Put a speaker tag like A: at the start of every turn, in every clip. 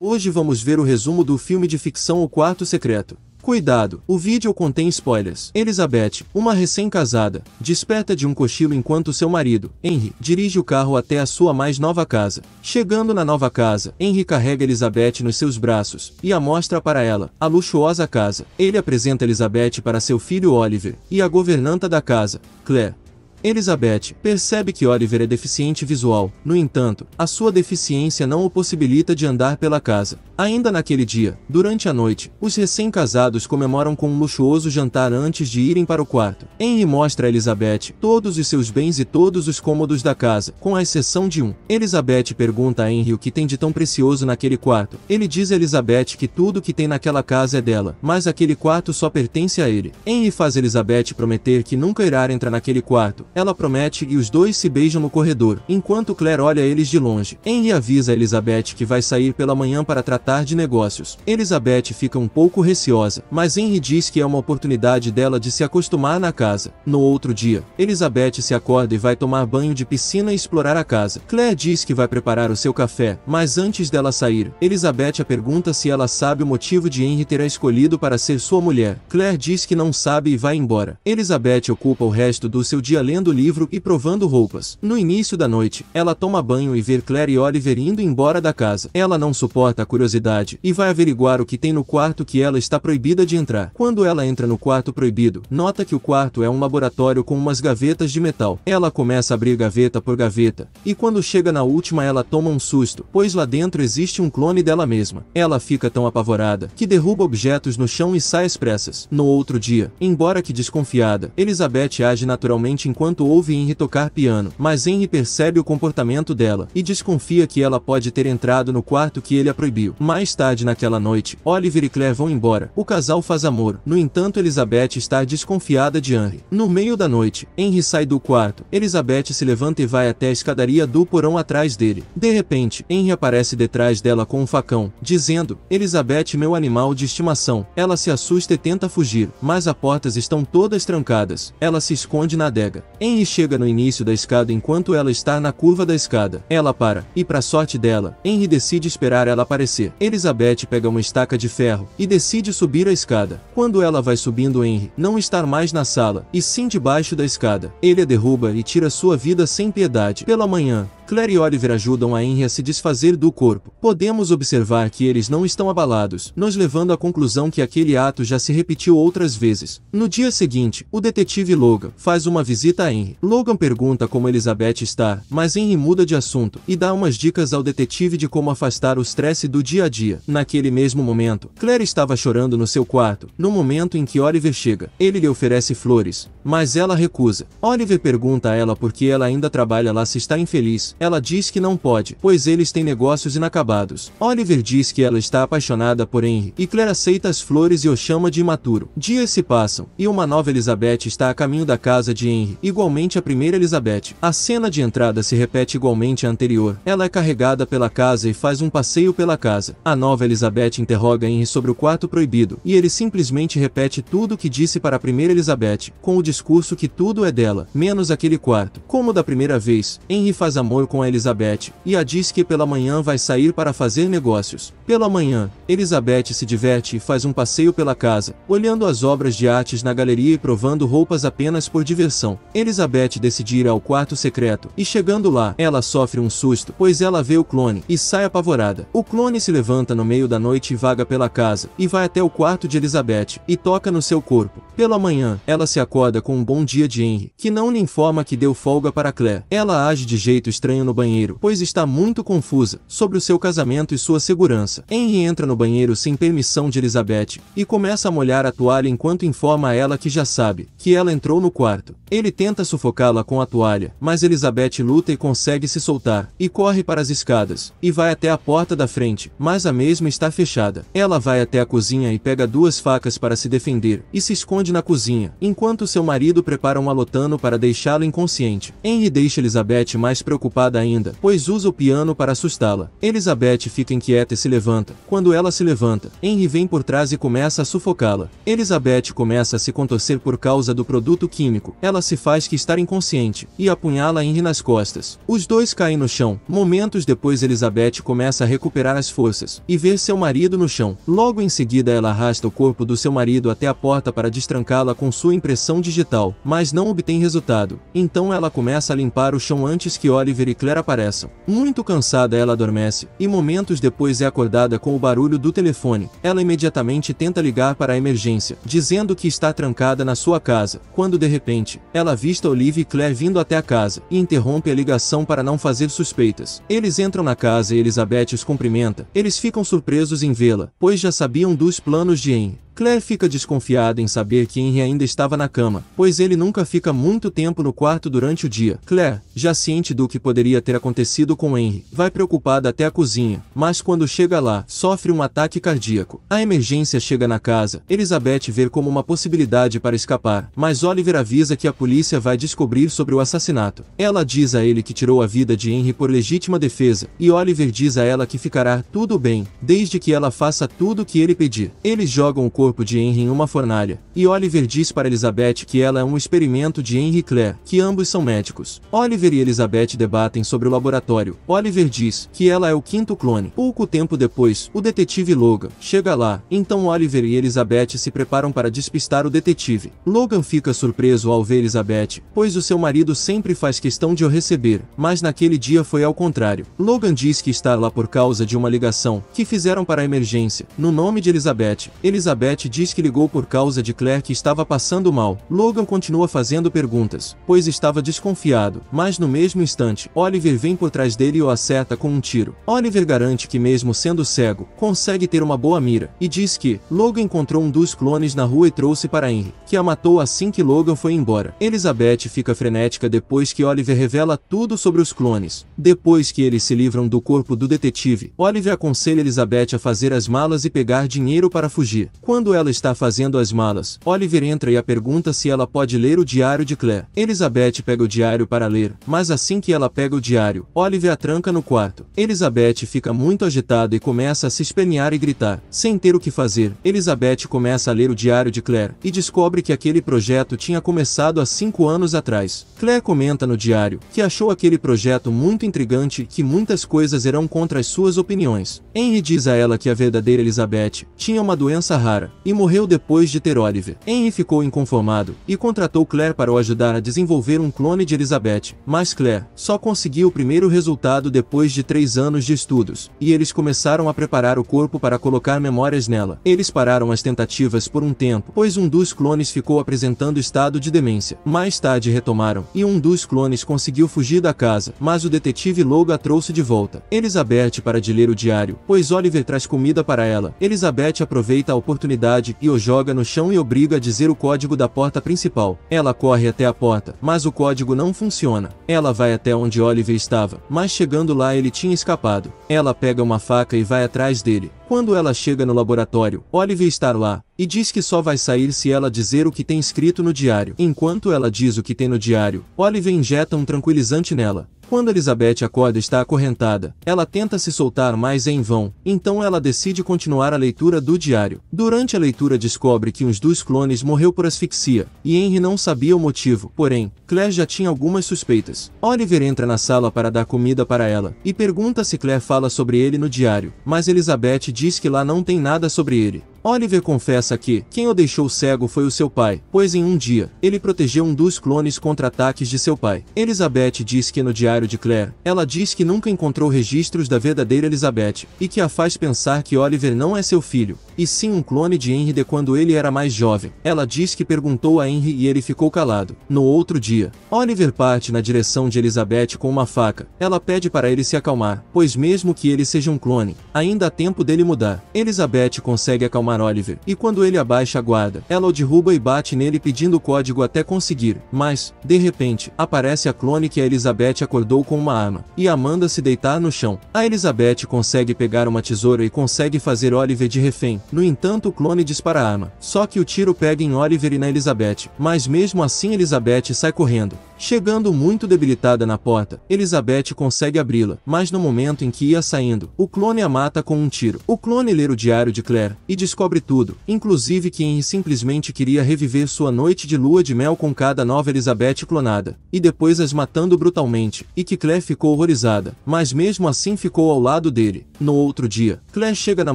A: Hoje vamos ver o resumo do filme de ficção O Quarto Secreto. Cuidado, o vídeo contém spoilers. Elizabeth, uma recém-casada, desperta de um cochilo enquanto seu marido, Henry, dirige o carro até a sua mais nova casa. Chegando na nova casa, Henry carrega Elizabeth nos seus braços e a mostra para ela, a luxuosa casa. Ele apresenta Elizabeth para seu filho Oliver e a governanta da casa, Claire. Elizabeth percebe que Oliver é deficiente visual, no entanto, a sua deficiência não o possibilita de andar pela casa. Ainda naquele dia, durante a noite, os recém-casados comemoram com um luxuoso jantar antes de irem para o quarto. Henry mostra a Elizabeth todos os seus bens e todos os cômodos da casa, com a exceção de um. Elizabeth pergunta a Henry o que tem de tão precioso naquele quarto. Ele diz a Elizabeth que tudo que tem naquela casa é dela, mas aquele quarto só pertence a ele. Henry faz Elizabeth prometer que nunca irá entrar naquele quarto, ela promete e os dois se beijam no corredor, enquanto Claire olha eles de longe. Henry avisa Elizabeth que vai sair pela manhã para tratar de negócios. Elizabeth fica um pouco receosa, mas Henry diz que é uma oportunidade dela de se acostumar na casa. No outro dia, Elizabeth se acorda e vai tomar banho de piscina e explorar a casa. Claire diz que vai preparar o seu café, mas antes dela sair, Elizabeth a pergunta se ela sabe o motivo de Henry ter a escolhido para ser sua mulher. Claire diz que não sabe e vai embora. Elizabeth ocupa o resto do seu dia lendo lendo livro e provando roupas. No início da noite, ela toma banho e vê Claire e Oliver indo embora da casa. Ela não suporta a curiosidade e vai averiguar o que tem no quarto que ela está proibida de entrar. Quando ela entra no quarto proibido, nota que o quarto é um laboratório com umas gavetas de metal. Ela começa a abrir gaveta por gaveta, e quando chega na última ela toma um susto, pois lá dentro existe um clone dela mesma. Ela fica tão apavorada que derruba objetos no chão e sai às pressas. No outro dia, embora que desconfiada, Elizabeth age naturalmente enquanto enquanto ouve Henry tocar piano, mas Henry percebe o comportamento dela e desconfia que ela pode ter entrado no quarto que ele a proibiu. Mais tarde naquela noite, Oliver e Claire vão embora. O casal faz amor, no entanto Elizabeth está desconfiada de Henry. No meio da noite, Henry sai do quarto. Elizabeth se levanta e vai até a escadaria do porão atrás dele. De repente, Henry aparece detrás dela com um facão, dizendo, Elizabeth meu animal de estimação. Ela se assusta e tenta fugir, mas as portas estão todas trancadas. Ela se esconde na adega. Henry chega no início da escada enquanto ela está na curva da escada. Ela para, e para sorte dela, Henry decide esperar ela aparecer. Elizabeth pega uma estaca de ferro e decide subir a escada. Quando ela vai subindo Henry, não está mais na sala, e sim debaixo da escada. Ele a derruba e tira sua vida sem piedade. Pela manhã, e Oliver ajudam a Henry a se desfazer do corpo. Podemos observar que eles não estão abalados, nos levando à conclusão que aquele ato já se repetiu outras vezes. No dia seguinte, o detetive Logan faz uma visita a Henry. Logan pergunta como Elizabeth está, mas Henry muda de assunto e dá umas dicas ao detetive de como afastar o estresse do dia a dia. Naquele mesmo momento, Claire estava chorando no seu quarto, no momento em que Oliver chega. Ele lhe oferece flores, mas ela recusa. Oliver pergunta a ela por que ela ainda trabalha lá se está infeliz, ela diz que não pode, pois eles têm negócios inacabados. Oliver diz que ela está apaixonada por Henry, e Claire aceita as flores e o chama de imaturo. Dias se passam, e uma nova Elizabeth está a caminho da casa de Henry, igualmente a primeira Elizabeth. A cena de entrada se repete igualmente à anterior. Ela é carregada pela casa e faz um passeio pela casa. A nova Elizabeth interroga Henry sobre o quarto proibido, e ele simplesmente repete tudo o que disse para a primeira Elizabeth, com o discurso que tudo é dela, menos aquele quarto. Como da primeira vez, Henry faz amor com Elizabeth, e a diz que pela manhã vai sair para fazer negócios. Pela manhã, Elizabeth se diverte e faz um passeio pela casa, olhando as obras de artes na galeria e provando roupas apenas por diversão. Elizabeth decide ir ao quarto secreto, e chegando lá, ela sofre um susto, pois ela vê o clone, e sai apavorada. O clone se levanta no meio da noite e vaga pela casa, e vai até o quarto de Elizabeth, e toca no seu corpo. Pela manhã, ela se acorda com um bom dia de Henry, que não lhe informa que deu folga para Claire. Ela age de jeito estranho banho no banheiro, pois está muito confusa sobre o seu casamento e sua segurança. Henry entra no banheiro sem permissão de Elizabeth e começa a molhar a toalha enquanto informa a ela que já sabe que ela entrou no quarto. Ele tenta sufocá-la com a toalha, mas Elizabeth luta e consegue se soltar e corre para as escadas e vai até a porta da frente, mas a mesma está fechada. Ela vai até a cozinha e pega duas facas para se defender e se esconde na cozinha, enquanto seu marido prepara um alotano para deixá-lo inconsciente. Henry deixa Elizabeth mais preocupada ainda, pois usa o piano para assustá-la. Elizabeth fica inquieta e se levanta. Quando ela se levanta, Henry vem por trás e começa a sufocá-la. Elizabeth começa a se contorcer por causa do produto químico. Ela se faz que estar inconsciente e apunhala Henry nas costas. Os dois caem no chão. Momentos depois Elizabeth começa a recuperar as forças e vê seu marido no chão. Logo em seguida ela arrasta o corpo do seu marido até a porta para destrancá-la com sua impressão digital, mas não obtém resultado. Então ela começa a limpar o chão antes que Oliver Peter e Claire apareçam. Muito cansada, ela adormece, e momentos depois é acordada com o barulho do telefone. Ela imediatamente tenta ligar para a emergência, dizendo que está trancada na sua casa, quando de repente, ela avista Olivia e Claire vindo até a casa, e interrompe a ligação para não fazer suspeitas. Eles entram na casa e Elizabeth os cumprimenta. Eles ficam surpresos em vê-la, pois já sabiam dos planos de Anne. Claire fica desconfiada em saber que Henry ainda estava na cama, pois ele nunca fica muito tempo no quarto durante o dia. Claire, já ciente do que poderia ter acontecido com Henry, vai preocupada até a cozinha, mas quando chega lá, sofre um ataque cardíaco. A emergência chega na casa, Elizabeth vê como uma possibilidade para escapar, mas Oliver avisa que a polícia vai descobrir sobre o assassinato. Ela diz a ele que tirou a vida de Henry por legítima defesa, e Oliver diz a ela que ficará tudo bem, desde que ela faça tudo o que ele pedir. Eles jogam o corpo corpo de Henry em uma fornalha, e Oliver diz para Elizabeth que ela é um experimento de Henry Clare, que ambos são médicos. Oliver e Elizabeth debatem sobre o laboratório. Oliver diz que ela é o quinto clone. Pouco tempo depois, o detetive Logan chega lá, então Oliver e Elizabeth se preparam para despistar o detetive. Logan fica surpreso ao ver Elizabeth, pois o seu marido sempre faz questão de o receber, mas naquele dia foi ao contrário. Logan diz que está lá por causa de uma ligação que fizeram para a emergência, no nome de Elizabeth. Elizabeth Burnett diz que ligou por causa de Claire que estava passando mal. Logan continua fazendo perguntas, pois estava desconfiado, mas no mesmo instante, Oliver vem por trás dele e o acerta com um tiro. Oliver garante que mesmo sendo cego, consegue ter uma boa mira, e diz que, Logan encontrou um dos clones na rua e trouxe para Henry, que a matou assim que Logan foi embora. Elizabeth fica frenética depois que Oliver revela tudo sobre os clones. Depois que eles se livram do corpo do detetive, Oliver aconselha Elizabeth a fazer as malas e pegar dinheiro para fugir. Quando quando ela está fazendo as malas, Oliver entra e a pergunta se ela pode ler o diário de Claire. Elizabeth pega o diário para ler, mas assim que ela pega o diário, Oliver a tranca no quarto. Elizabeth fica muito agitada e começa a se espernear e gritar. Sem ter o que fazer, Elizabeth começa a ler o diário de Claire e descobre que aquele projeto tinha começado há cinco anos atrás. Claire comenta no diário que achou aquele projeto muito intrigante e que muitas coisas irão contra as suas opiniões. Henry diz a ela que a verdadeira Elizabeth tinha uma doença rara e morreu depois de ter Oliver. Henry ficou inconformado, e contratou Claire para o ajudar a desenvolver um clone de Elizabeth, mas Claire só conseguiu o primeiro resultado depois de três anos de estudos, e eles começaram a preparar o corpo para colocar memórias nela. Eles pararam as tentativas por um tempo, pois um dos clones ficou apresentando estado de demência. Mais tarde retomaram, e um dos clones conseguiu fugir da casa, mas o detetive Logan a trouxe de volta. Elizabeth para de ler o diário, pois Oliver traz comida para ela. Elizabeth aproveita a oportunidade e o joga no chão e obriga a dizer o código da porta principal. Ela corre até a porta, mas o código não funciona. Ela vai até onde Oliver estava, mas chegando lá ele tinha escapado. Ela pega uma faca e vai atrás dele. Quando ela chega no laboratório, Oliver está lá, e diz que só vai sair se ela dizer o que tem escrito no diário. Enquanto ela diz o que tem no diário, Oliver injeta um tranquilizante nela. Quando Elizabeth acorda está acorrentada. Ela tenta se soltar, mas é em vão. Então ela decide continuar a leitura do diário. Durante a leitura descobre que um dos clones morreu por asfixia, e Henry não sabia o motivo. Porém, Claire já tinha algumas suspeitas. Oliver entra na sala para dar comida para ela, e pergunta se Claire fala sobre ele no diário, mas Elizabeth diz que lá não tem nada sobre ele. Oliver confessa que quem o deixou cego foi o seu pai, pois em um dia, ele protegeu um dos clones contra ataques de seu pai. Elizabeth diz que no diário de Claire, ela diz que nunca encontrou registros da verdadeira Elizabeth, e que a faz pensar que Oliver não é seu filho, e sim um clone de Henry de quando ele era mais jovem. Ela diz que perguntou a Henry e ele ficou calado. No outro dia, Oliver parte na direção de Elizabeth com uma faca. Ela pede para ele se acalmar, pois mesmo que ele seja um clone, ainda há tempo dele mudar. Elizabeth consegue acalmar Oliver, e quando ele abaixa a guarda, ela o derruba e bate nele pedindo o código até conseguir. Mas, de repente, aparece a clone que a Elizabeth acordou com uma arma, e a manda se deitar no chão. A Elizabeth consegue pegar uma tesoura e consegue fazer Oliver de refém, no entanto o clone dispara a arma, só que o tiro pega em Oliver e na Elizabeth, mas mesmo assim Elizabeth sai correndo. Chegando muito debilitada na porta, Elizabeth consegue abri-la, mas no momento em que ia saindo, o clone a mata com um tiro. O clone lê o diário de Claire e descobre tudo, inclusive que Henry simplesmente queria reviver sua noite de lua de mel com cada nova Elizabeth clonada, e depois as matando brutalmente, e que Claire ficou horrorizada, mas mesmo assim ficou ao lado dele. No outro dia, Claire chega na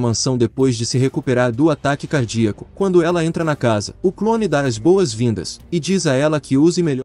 A: mansão depois de se recuperar do ataque cardíaco. Quando ela entra na casa, o clone dá as boas-vindas e diz a ela que use melhor